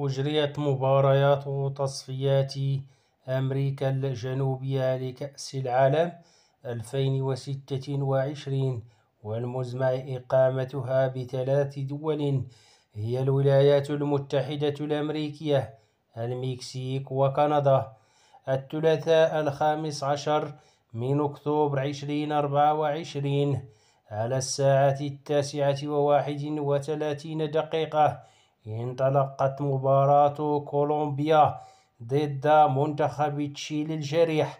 أجريت مباريات تصفيات أمريكا الجنوبية لكأس العالم 2026 والمزمع إقامتها بثلاث دول هي الولايات المتحدة الأمريكية المكسيك وكندا الثلاثاء الخامس عشر من أكتوبر 2024 على الساعة التاسعة وواحد وثلاثين دقيقة انطلقت مباراة كولومبيا ضد منتخب تشيلي الجريح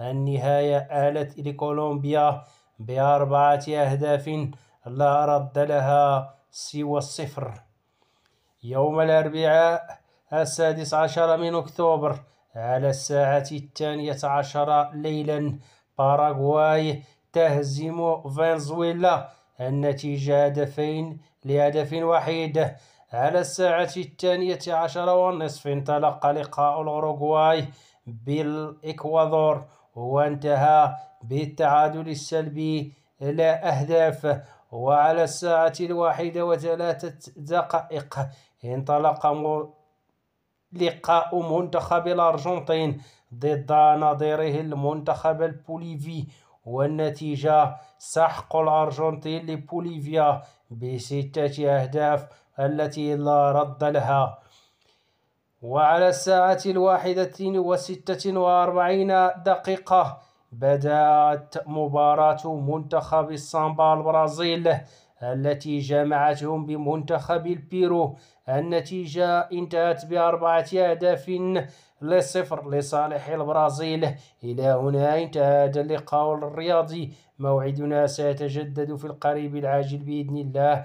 النهاية آلت لكولومبيا بأربعة أهداف لا رد لها سوى الصفر يوم الأربعاء السادس عشر من أكتوبر على الساعة الثانية عشر ليلا باراغواي تهزم فنزويلا النتيجة هدفين لهدف وحيد على الساعة الثانية عشر ونصف انطلق لقاء الأوروغواي بالإكوادور وانتهى بالتعادل السلبي لا أهداف وعلى الساعة الواحدة وثلاثة دقائق انطلق لقاء منتخب الأرجنتين ضد نظيره المنتخب البوليفي والنتيجة سحق الأرجنتين لبوليفيا بستة أهداف التي لا رد لها وعلى الساعة الواحدة وستة وأربعين دقيقة بدأت مباراة منتخب السامبا البرازيل التي جمعتهم بمنتخب البيرو النتيجة انتهت بأربعة أهداف لصفر لصالح البرازيل إلى هنا انتهى هذا اللقاء الرياضي موعدنا سيتجدد في القريب العاجل بإذن الله